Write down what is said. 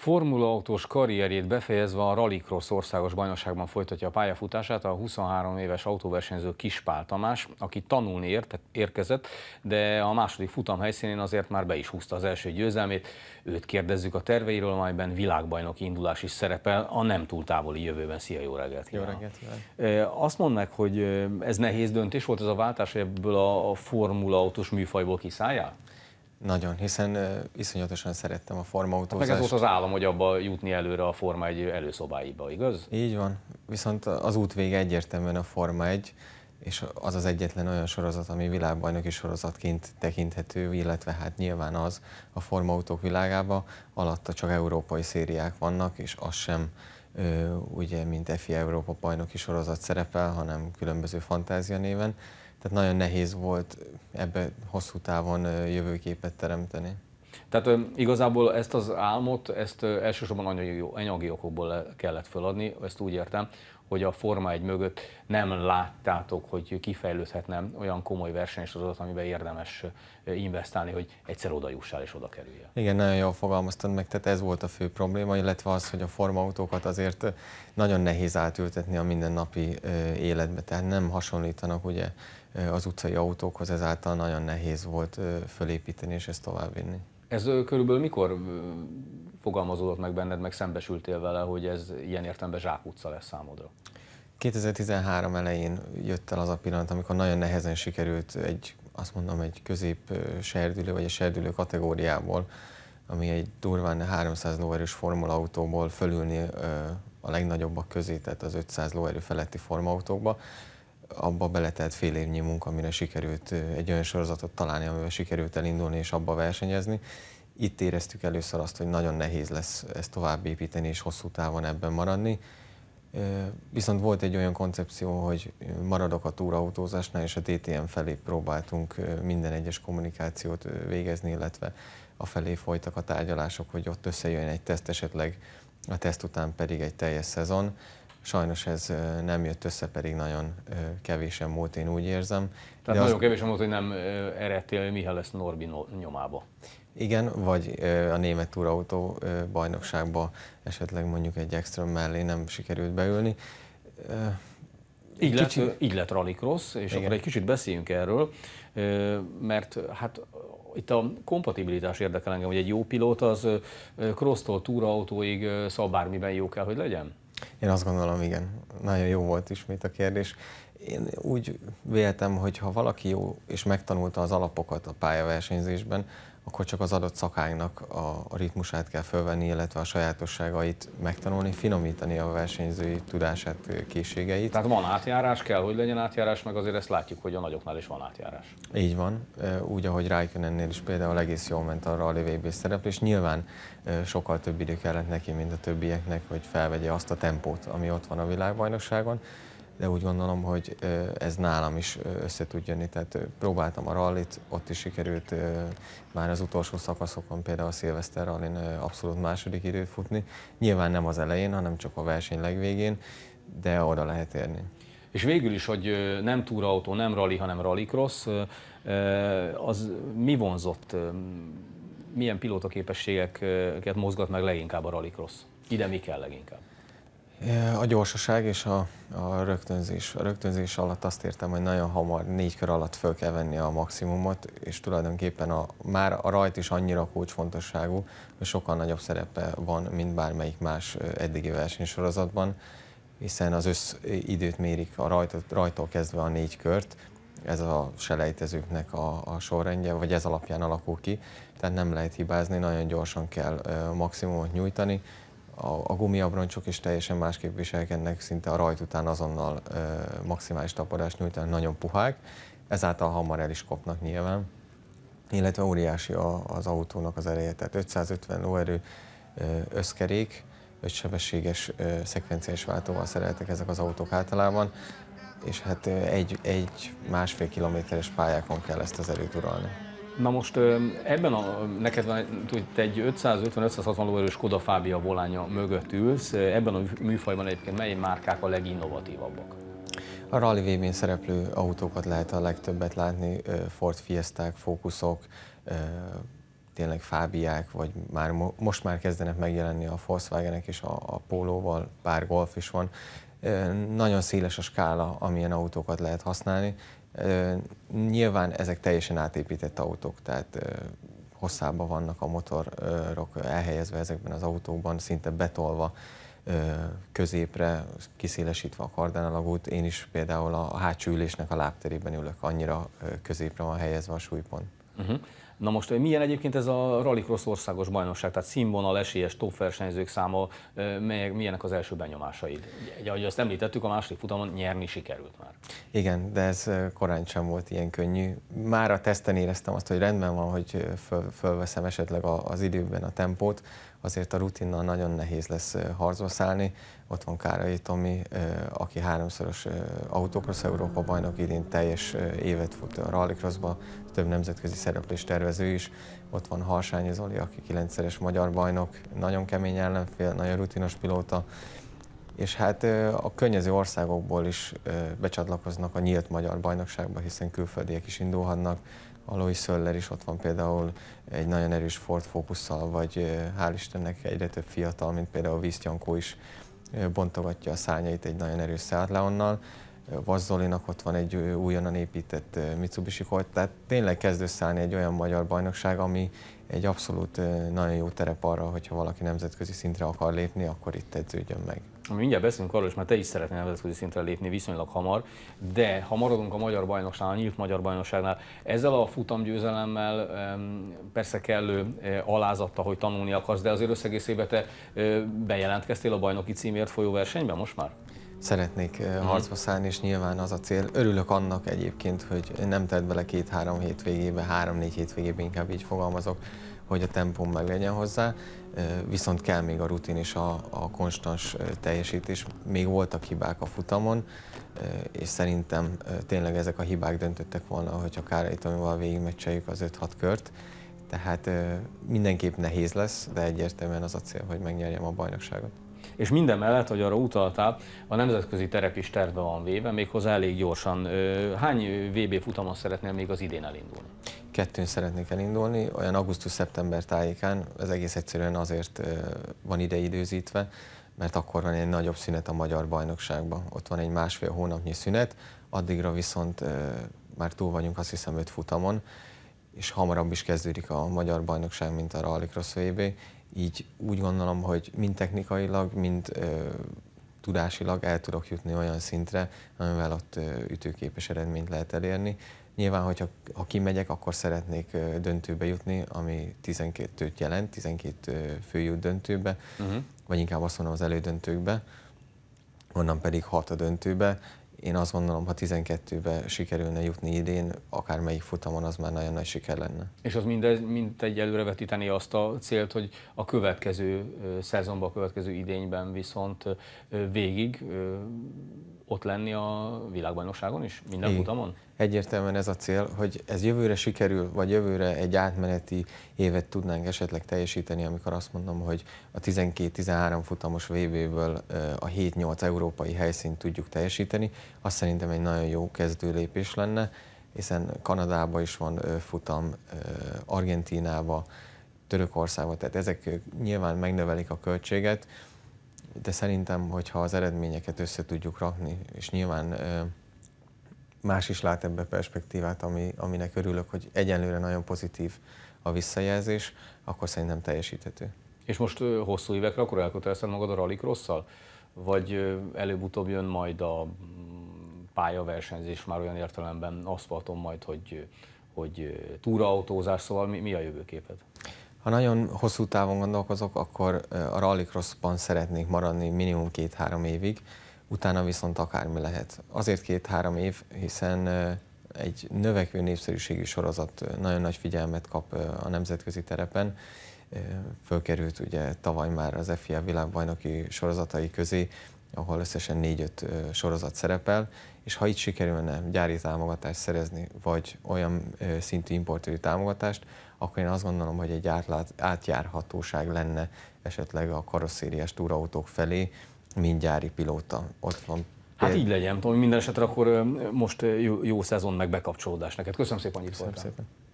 Formulaautós karrierjét befejezve a Rallycross országos bajnokságban folytatja a pályafutását a 23 éves autóversenyző Kispál Tamás, aki tanulni ért, érkezett, de a második futam helyszínén azért már be is húzta az első győzelmét. Őt kérdezzük a terveiről, amelyben világbajnoki indulás is szerepel a nem túl távoli jövőben. Szia, jó reggelt! Jó reggelt! Jön. Azt mondd meg, hogy ez nehéz döntés volt ez a váltás, hogy ebből a formulaautós műfajból kiszálljál? Nagyon, hiszen uh, iszonyatosan szerettem a formautózást. Hát meg ez volt az állam, hogy abba jutni előre a Forma 1 előszobáiba, igaz? Így van, viszont az út vége egyértelműen a Forma 1, és az az egyetlen olyan sorozat, ami világbajnoki sorozatként tekinthető, illetve hát nyilván az a formautók világába, alatta csak európai szériák vannak, és az sem ö, ugye, mint FIA Európa bajnoki sorozat szerepel, hanem különböző fantázia néven tehát nagyon nehéz volt ebbe hosszú távon jövőképet teremteni. Tehát igazából ezt az álmot, ezt elsősorban anyagi, anyagi okokból kellett feladni, ezt úgy értem, hogy a Forma egy mögött nem láttátok, hogy kifejlődhetne olyan komoly versenysorozat, amiben érdemes investálni, hogy egyszer oda jussál és oda kerülje. Igen, nagyon jól fogalmaztad meg, tehát ez volt a fő probléma, illetve az, hogy a forma autókat azért nagyon nehéz átültetni a mindennapi életbe, tehát nem hasonlítanak ugye az utcai autókhoz, ezáltal nagyon nehéz volt fölépíteni és ezt továbbvinni. Ez körülbelül mikor fogalmazódott meg benned, meg szembesültél vele, hogy ez ilyen értelemben zsákutca lesz számodra? 2013 elején jött el az a pillanat, amikor nagyon nehezen sikerült egy, azt mondom, egy közép serdülő vagy a serdülő kategóriából, ami egy durván 300 lóerős formulautóból fölülni a legnagyobbak közé, tehát az 500 lóerő feletti formautókba, abba beletelt fél évnyi munka, amire sikerült egy olyan sorozatot találni, amivel sikerült elindulni és abba versenyezni, itt éreztük először azt, hogy nagyon nehéz lesz ezt tovább építeni és hosszú távon ebben maradni. Viszont volt egy olyan koncepció, hogy maradok a túrautózásnál és a DTM felé próbáltunk minden egyes kommunikációt végezni, illetve a felé folytak a tárgyalások, hogy ott összejön egy teszt, esetleg a teszt után pedig egy teljes szezon. Sajnos ez nem jött össze, pedig nagyon kevésen múlt, én úgy érzem. Tehát De nagyon az... kevésen múlt, hogy nem eredtél Mihály lesz Norbi nyomába. Igen, vagy a német túrautó bajnokságba esetleg mondjuk egy extra mellé nem sikerült beülni. Így, kicsit... lett, így lett Rallycross, és Igen. akkor egy kicsit beszéljünk erről, mert hát itt a kompatibilitás érdekel engem, hogy egy jó pilóta az cross-tól túrautóig szab szóval bármiben jó kell, hogy legyen? Én azt gondolom, igen. Nagyon jó volt ismét a kérdés. Én úgy véltem, hogy ha valaki jó és megtanulta az alapokat a pályaversenyzésben, akkor csak az adott szakágnak a, ritmusát kell fölvenni, illetve a sajátosságait megtanulni, finomítani a versenyzői tudását, készségeit. Tehát van átjárás, kell, hogy legyen átjárás, meg azért ezt látjuk, hogy a nagyoknál is van átjárás. Így van, úgy, ahogy Raikkonennél is például egész jól ment a Rally VB szereplés. Nyilván sokkal több idő kellett neki, mint a többieknek, hogy felvegye azt a tempót, ami ott van a világbajnokságon de úgy gondolom, hogy ez nálam is össze tud jönni. Tehát próbáltam a rallit, ott is sikerült már az utolsó szakaszokon, például a Szilveszter rallin abszolút második időt futni. Nyilván nem az elején, hanem csak a verseny legvégén, de oda lehet érni. És végül is, hogy nem túrautó, nem rally, hanem rallycross, az mi vonzott? Milyen pilótaképességeket mozgat meg leginkább a rallycross? Ide mi kell leginkább? A gyorsaság és a, a rögtönzés. A rögtönzés alatt azt értem, hogy nagyon hamar, négy kör alatt föl kell venni a maximumot, és tulajdonképpen a, már a rajt is annyira kulcsfontosságú, hogy sokkal nagyobb szerepe van, mint bármelyik más eddigi versenysorozatban, hiszen az össz időt mérik a rajtot, rajtól kezdve a négy kört, ez a selejtezőknek a, a sorrendje, vagy ez alapján alakul ki, tehát nem lehet hibázni, nagyon gyorsan kell maximumot nyújtani, a, a gumiabroncsok is teljesen másképp viselkednek, szinte a rajt után azonnal ö, maximális tapadást nyújtanak, nagyon puhák, ezáltal hamar el is kopnak nyilván, illetve óriási a, az autónak az ereje, tehát 550 lóerő összkerék, ötsebességes szekvenciás váltóval szereltek ezek az autók általában, és hát egy, egy másfél kilométeres pályákon kell ezt az erőt uralni. Na most ebben a, neked van te egy 550-560 lóerős Skoda Fábia volánya mögött ülsz, ebben a műfajban egyébként mely márkák a leginnovatívabbak? A Rally vb szereplő autókat lehet a legtöbbet látni, Ford Fiesták, Focusok, tényleg Fábiák, vagy már most már kezdenek megjelenni a Volkswagenek és a, a Pólóval, pár Golf is van. Nagyon széles a skála, amilyen autókat lehet használni, Nyilván ezek teljesen átépített autók, tehát hosszában vannak a motorok elhelyezve ezekben az autókban, szinte betolva középre, kiszélesítve a kardánalagút. Én is például a hátsó ülésnek a lábterében ülök, annyira középre van helyezve a súlypont. Uh-huh. Na most eh, milyen egyébként ez a Rallycross országos bajnokság, tehát színvonal, esélyes, top versenyzők száma, eh, melyek, milyenek az első benyomásaid? Ugye, ahogy azt említettük, a második futamon nyerni sikerült már. Igen, de ez eh, korán sem volt ilyen könnyű. Már a teszten éreztem azt, hogy rendben van, hogy föl, fölveszem esetleg az időben a tempót, azért a rutinnal nagyon nehéz lesz harcba szállni. Ott van Kárai Tomi, aki háromszoros autókrosz Európa bajnok idén teljes évet fut a rallycrossba, több nemzetközi szereplés tervező is. Ott van Harsányi Zoli, aki kilencszeres magyar bajnok, nagyon kemény ellenfél, nagyon rutinos pilóta, és hát a környező országokból is becsatlakoznak a nyílt magyar bajnokságba, hiszen külföldiek is indulhatnak, Alois Söller is ott van például egy nagyon erős Ford fókusszal, vagy hál' Istennek egyre több fiatal, mint például Víz is bontogatja a szárnyait egy nagyon erős Seat Leonnal. Vazzolinak ott van egy újonnan épített Mitsubishi Colt, tehát tényleg kezd összeállni egy olyan magyar bajnokság, ami egy abszolút nagyon jó terep arra, hogyha valaki nemzetközi szintre akar lépni, akkor itt edződjön meg. ami Mindjárt beszélünk arról, és már te is szeretnél nemzetközi szintre lépni viszonylag hamar, de ha maradunk a magyar bajnokságnál, a nyílt magyar bajnokságnál, ezzel a futamgyőzelemmel persze kellő e, alázatta, hogy tanulni akarsz, de azért összegészében te bejelentkeztél a bajnoki címért folyó versenyben most már? szeretnék mhm. harcba szállni, és nyilván az a cél. Örülök annak egyébként, hogy nem tett bele két-három hétvégébe, három-négy hétvégébe inkább így fogalmazok, hogy a tempom meg legyen hozzá, viszont kell még a rutin és a, a konstans teljesítés. Még voltak hibák a futamon, és szerintem tényleg ezek a hibák döntöttek volna, hogy a Kárai Tomival végigmeccseljük az 5-6 kört, tehát mindenképp nehéz lesz, de egyértelműen az a cél, hogy megnyerjem a bajnokságot és minden mellett, hogy arra utaltál, a nemzetközi terep is terve van véve, méghozzá elég gyorsan. Hány VB futamon szeretnél még az idén elindulni? Kettőn szeretnék elindulni, olyan augusztus-szeptember tájékán, ez egész egyszerűen azért van ide időzítve, mert akkor van egy nagyobb szünet a magyar bajnokságban. Ott van egy másfél hónapnyi szünet, addigra viszont már túl vagyunk azt hiszem öt futamon, és hamarabb is kezdődik a magyar bajnokság, mint a Rally Cross VB, így úgy gondolom, hogy mind technikailag, mind ö, tudásilag el tudok jutni olyan szintre, amivel ott ö, ütőképes eredményt lehet elérni. Nyilván, hogyha ha kimegyek, akkor szeretnék ö, döntőbe jutni, ami 12-t jelent, 12 főjut döntőbe, uh-huh. vagy inkább azt mondom az elődöntőkbe, onnan pedig 6 a döntőbe, én azt gondolom, ha 12-be sikerülne jutni idén, akármelyik futamon, az már nagyon nagy siker lenne. És az mindez, mint egy előrevetíteni azt a célt, hogy a következő szezonban, a következő idényben viszont végig ott lenni a világbajnokságon is, minden Igen. futamon? egyértelműen ez a cél, hogy ez jövőre sikerül, vagy jövőre egy átmeneti évet tudnánk esetleg teljesíteni, amikor azt mondom, hogy a 12-13 futamos VB-ből a 7-8 európai helyszínt tudjuk teljesíteni, azt szerintem egy nagyon jó kezdő lépés lenne, hiszen Kanadába is van futam, Argentínába, Törökországba, tehát ezek nyilván megnövelik a költséget, de szerintem, hogyha az eredményeket össze tudjuk rakni, és nyilván más is lát ebbe perspektívát, ami, aminek örülök, hogy egyenlőre nagyon pozitív a visszajelzés, akkor szerintem teljesíthető. És most hosszú évekre akkor elkötelezted magad a rallycrosszal? Vagy előbb-utóbb jön majd a mm, pályaversenyzés már olyan értelemben aszfalton majd, hogy, hogy túraautózás, szóval mi, mi a jövőképed? Ha nagyon hosszú távon gondolkozok, akkor a rallycrossban szeretnék maradni minimum két-három évig, utána viszont akármi lehet. Azért két-három év, hiszen egy növekvő népszerűségű sorozat nagyon nagy figyelmet kap a nemzetközi terepen. Fölkerült ugye tavaly már az FIA világbajnoki sorozatai közé, ahol összesen négy-öt sorozat szerepel, és ha itt sikerülne gyári támogatást szerezni, vagy olyan szintű importőri támogatást, akkor én azt gondolom, hogy egy átlát, átjárhatóság lenne esetleg a karosszériás túrautók felé, mindjári pilóta. Ott van Hát így legyen, Tomi, minden esetre akkor most jó, jó szezon meg bekapcsolódás neked. Köszönöm szépen, hogy itt voltál. Szépen.